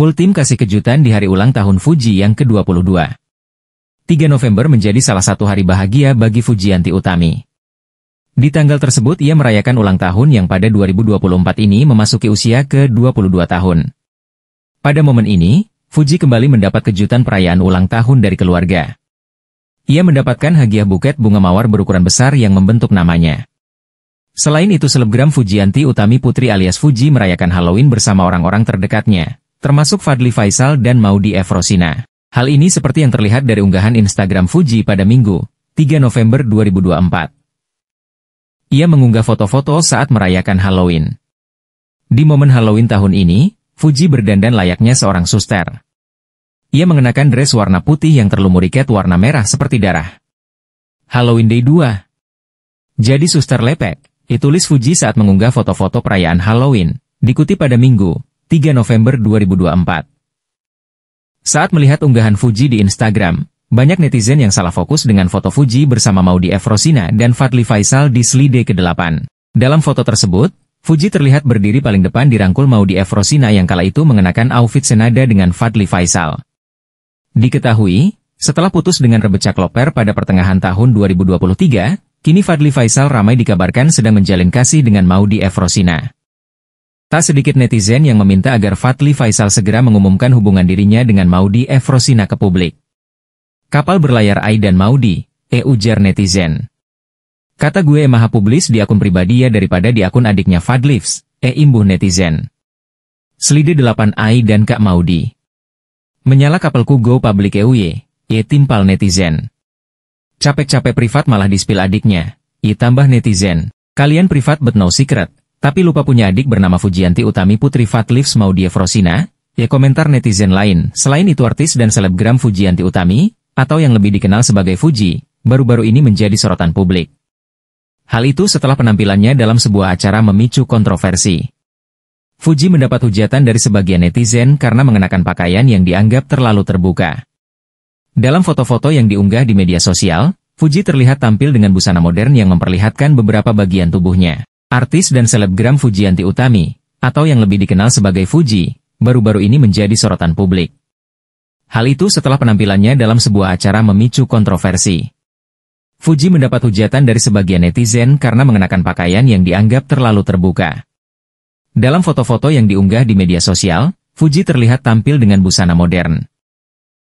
Full tim kasih kejutan di hari ulang tahun Fuji yang ke-22. 3 November menjadi salah satu hari bahagia bagi Fujianti Utami. Di tanggal tersebut ia merayakan ulang tahun yang pada 2024 ini memasuki usia ke-22 tahun. Pada momen ini, Fuji kembali mendapat kejutan perayaan ulang tahun dari keluarga. Ia mendapatkan hadiah buket bunga mawar berukuran besar yang membentuk namanya. Selain itu selebgram Fujianti Utami Putri alias Fuji merayakan Halloween bersama orang-orang terdekatnya termasuk Fadli Faisal dan Maudi Efrosina. Hal ini seperti yang terlihat dari unggahan Instagram Fuji pada Minggu, 3 November 2024. Ia mengunggah foto-foto saat merayakan Halloween. Di momen Halloween tahun ini, Fuji berdandan layaknya seorang suster. Ia mengenakan dress warna putih yang terlumuri cat warna merah seperti darah. Halloween Day 2 Jadi suster lepek, ditulis Fuji saat mengunggah foto-foto perayaan Halloween, dikutip pada Minggu, 3 November 2024. Saat melihat unggahan Fuji di Instagram, banyak netizen yang salah fokus dengan foto Fuji bersama Maudi Efrosina dan Fadli Faisal di Slide ke-8. Dalam foto tersebut, Fuji terlihat berdiri paling depan dirangkul Maudi Efrosina yang kala itu mengenakan outfit senada dengan Fadli Faisal. Diketahui, setelah putus dengan Rebecca Loper pada pertengahan tahun 2023, kini Fadli Faisal ramai dikabarkan sedang menjalin kasih dengan Maudi Efrosina. Tak sedikit netizen yang meminta agar Fadli Faisal segera mengumumkan hubungan dirinya dengan Maudi Efrosina ke publik. Kapal berlayar AI dan Maudi, eh ujar netizen. Kata gue maha publis di akun pribadi ya daripada di akun adiknya Fadlifs, eh imbuh netizen. Selide 8 Ai dan Kak Maudi. Menyala kapalku go public EUY, E timpal netizen. Capek-capek privat malah dispil adiknya, E tambah netizen. Kalian privat but no secret, tapi lupa punya adik bernama Fujianti Utami Putri Fatlif Maudie Frosina, ya komentar netizen lain. Selain itu artis dan selebgram Fujianti Utami, atau yang lebih dikenal sebagai Fuji, baru-baru ini menjadi sorotan publik. Hal itu setelah penampilannya dalam sebuah acara memicu kontroversi. Fuji mendapat hujatan dari sebagian netizen karena mengenakan pakaian yang dianggap terlalu terbuka. Dalam foto-foto yang diunggah di media sosial, Fuji terlihat tampil dengan busana modern yang memperlihatkan beberapa bagian tubuhnya. Artis dan selebgram Fujianti Utami, atau yang lebih dikenal sebagai Fuji, baru-baru ini menjadi sorotan publik. Hal itu setelah penampilannya dalam sebuah acara memicu kontroversi. Fuji mendapat hujatan dari sebagian netizen karena mengenakan pakaian yang dianggap terlalu terbuka. Dalam foto-foto yang diunggah di media sosial, Fuji terlihat tampil dengan busana modern.